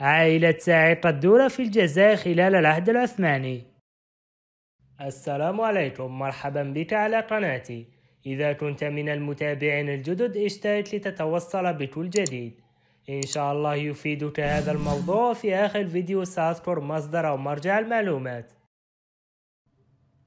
عائلة ساعي قدورة في الجزائر خلال العهد العثماني السلام عليكم مرحبا بك على قناتي إذا كنت من المتابعين الجدد اشترك لتتوصل بكل جديد إن شاء الله يفيدك هذا الموضوع في آخر فيديو سأذكر مصدر أو مرجع المعلومات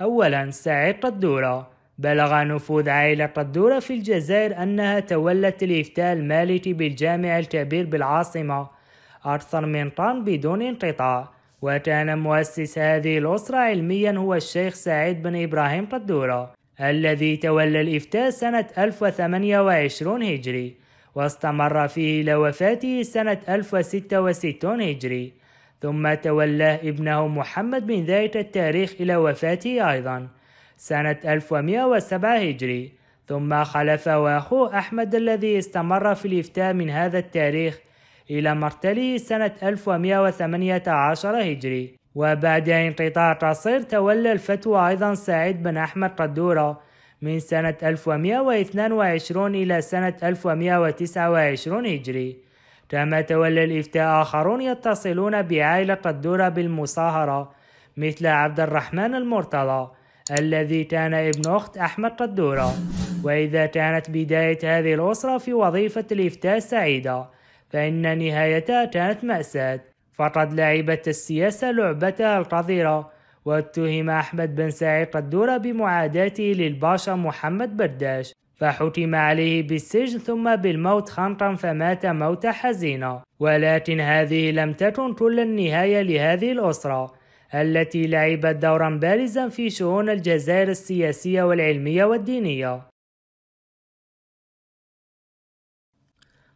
أولا ساعي قدورة بلغ نفوذ عائلة قدورة في الجزائر أنها تولت الإفتاء المالكي بالجامع الكبير بالعاصمة أكثر من طن بدون انقطاع وكان مؤسس هذه الأسرة علميا هو الشيخ سعيد بن إبراهيم قدورة الذي تولى الإفتاء سنة 1028 هجري واستمر فيه إلى وفاته سنة 1066 هجري ثم تولاه ابنه محمد من ذلك التاريخ إلى وفاته أيضا سنة 1107 هجري ثم خلفه أخوه أحمد الذي استمر في الإفتاء من هذا التاريخ إلى مرتلي سنة 1118 هجري وبعد انقطاع قصير تولى الفتوى أيضا سعيد بن أحمد قدورة من سنة 1122 إلى سنة 1129 هجري كما تولى الإفتاء آخرون يتصلون بعائلة قدورة بالمصاهرة مثل عبد الرحمن المرتضى الذي كان ابن أخت أحمد قدورة وإذا كانت بداية هذه الأسرة في وظيفة الإفتاء سعيدة فإن نهايتها كانت مأساة فقد لعبت السياسة لعبتها القذرة واتهم أحمد بن سعيد قدورة بمعاداته للباشا محمد برداش فحكم عليه بالسجن ثم بالموت خنقا فمات موت حزينة ولكن هذه لم تكن كل النهاية لهذه الأسرة التي لعبت دورا بارزا في شؤون الجزائر السياسية والعلمية والدينية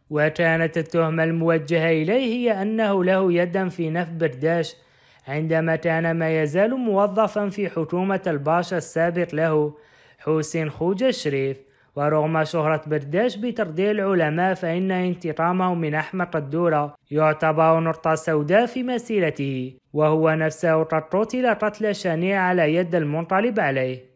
وكانت التهمة الموجهة إليه هي أنه له يدا في نف برداش عندما كان ما يزال موظفا في حكومة الباشا السابق له حسين خوجة الشريف ورغم شهرة برداش بترضي العلماء فإن انتقامه من أحمد قدورة يعتبر نقطة سوداء في مسيرته وهو نفسه قد قتل قتل شنيع على يد المنطلب عليه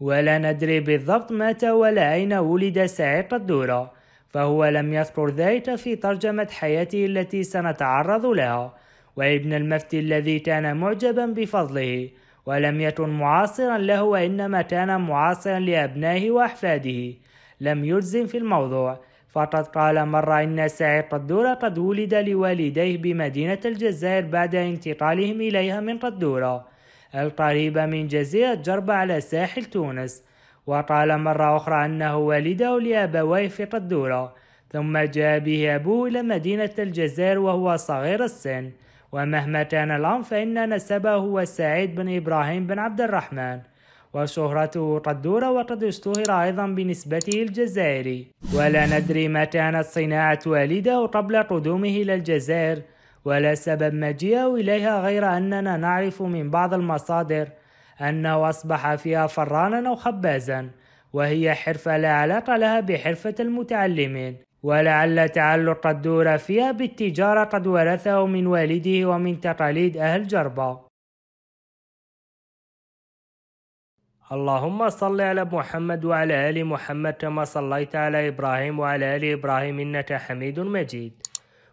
ولا ندري بالضبط متى ولا أين ولد سعيد قدورة فهو لم يذكر ذلك في ترجمة حياته التي سنتعرض لها وابن المفتي الذي كان معجبا بفضله ولم يكن معاصرا له وإنما كان معاصرا لأبنائه وأحفاده لم يلزم في الموضوع فقد قال مرة إن سعيد قدورة قد ولد لوالديه بمدينة الجزائر بعد انتقالهم إليها من قدورة القريبة من جزيرة جربة على ساحل تونس وقال مرة أخرى أنه والده لأبويه في قدورة ثم جاء به أبوه إلى مدينة الجزائر وهو صغير السن ومهما كان الأمر فإن نسبه هو سعيد بن إبراهيم بن عبد الرحمن وشهرته قدورة وقد اشتهر أيضا بنسبته الجزائري ولا ندري ما كانت صناعة والده قبل قدومه إلى الجزائر ولا سبب مجيئه إليها غير أننا نعرف من بعض المصادر أنه أصبح فيها فرانا أو خبازا وهي حرفة لا علاقة لها بحرفة المتعلمين ولعل تعلق الدور فيها بالتجارة قد ورثه من والده ومن تقاليد أهل جربة اللهم صل على محمد وعلى آل محمد كما صليت على إبراهيم وعلى آل إبراهيم إنك حميد مجيد